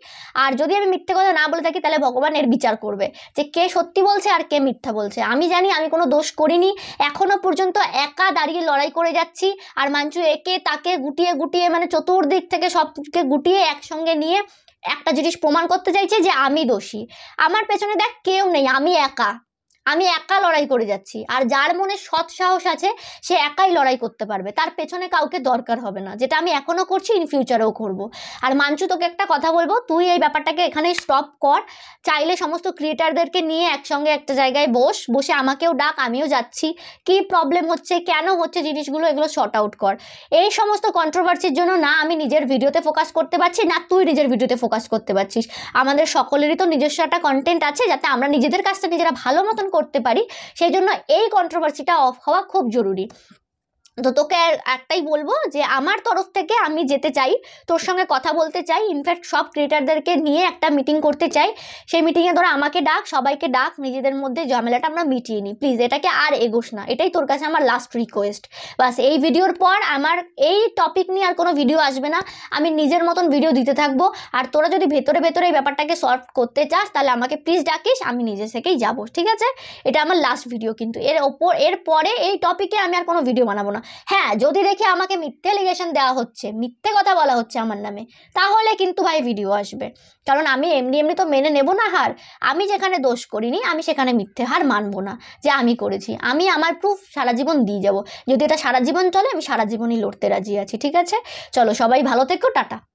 আর যদি আমি মিথ্যে কথা না বলে থাকি তাহলে ভগবান এর বিচার করবে যে কে সত্যি বলছে আর কে মিথ্যা বলছে আমি জানি আমি কোনো দোষ করিনি এখনও পর্যন্ত একা দাঁড়িয়ে লড়াই করে যাচ্ছি আর মাঞ্চু একে তাকে গুটিয়ে গুটিয়ে মানে চতুর্দিক থেকে সবকে গুটিয়ে একসঙ্গে নিয়ে একটা জিনিস প্রমাণ করতে চাইছে যে আমি দোষী আমার পেছনে দেখ কেউ নেই আমি একা আমি একা লড়াই করে যাচ্ছি আর যার মনে সৎ সাহস আছে সে একাই লড়াই করতে পারবে তার পেছনে কাউকে দরকার হবে না যেটা আমি এখনও করছি ইন ফিউচারেও করব। আর মাঞ্চু তোকে একটা কথা বলবো তুই এই ব্যাপারটাকে এখানে স্টপ কর চাইলে সমস্ত ক্রিয়েটারদেরকে নিয়ে একসঙ্গে একটা জায়গায় বস বসে আমাকেও ডাক আমিও যাচ্ছি কি প্রবলেম হচ্ছে কেন হচ্ছে জিনিসগুলো এগুলো শর্ট আউট কর এই সমস্ত কন্ট্রোভার্সির জন্য না আমি নিজের ভিডিওতে ফোকাস করতে পারছি না তুই নিজের ভিডিওতে ফোকাস করতে পারছিস আমাদের সকলেরই তো নিজস্ব একটা কন্টেন্ট আছে যাতে আমরা নিজেদের কাছটা নিজেরা ভালো মতন করতে পারি সেই জন্য এই কন্ট্রোভার্সিটা অফ হওয়া খুব জরুরি তো তোকে একটাই বলবো যে আমার তরফ থেকে আমি যেতে চাই তোর সঙ্গে কথা বলতে চাই ইনফ্যাক্ট সব ক্রিয়েটারদেরকে নিয়ে একটা মিটিং করতে চাই সেই মিটিংয়ে ধরো আমাকে ডাক সবাইকে ডাক নিজেদের মধ্যে ঝামেলাটা আমরা মিটিয়ে নিই প্লিজ এটাকে আর এগোস না এটাই তোর কাছে আমার লাস্ট রিকোয়েস্ট বাস এই ভিডিওর পর আমার এই টপিক নিয়ে আর কোনো ভিডিও আসবে না আমি নিজের মতন ভিডিও দিতে থাকবো আর তোরা যদি ভেতরে ভেতরে এই ব্যাপারটাকে সলভ করতে চাস তাহলে আমাকে প্লিজ ডাকিস আমি নিজে থেকেই যাবো ঠিক আছে এটা আমার লাস্ট ভিডিও কিন্তু এর ওপর এর পরে এই টপিকে আমি আর কোনো ভিডিও বানাবো না হ্যাঁ যদি দেখি আমাকে মিথ্যে লিগেশন দেওয়া হচ্ছে মিথ্যে কথা বলা হচ্ছে আমার নামে তাহলে কিন্তু ভাই ভিডিও আসবে কারণ আমি এমনি এমনি তো মেনে নেব না হার আমি যেখানে দোষ করিনি আমি সেখানে মিথ্যে হার মানবো না যে আমি করেছি আমি আমার প্রুফ সারা জীবন দিয়ে যাব যদি এটা সারা জীবন চলে আমি সারা জীবনই লড়তে রাজি আছি ঠিক আছে চলো সবাই ভালো থেকো টাটা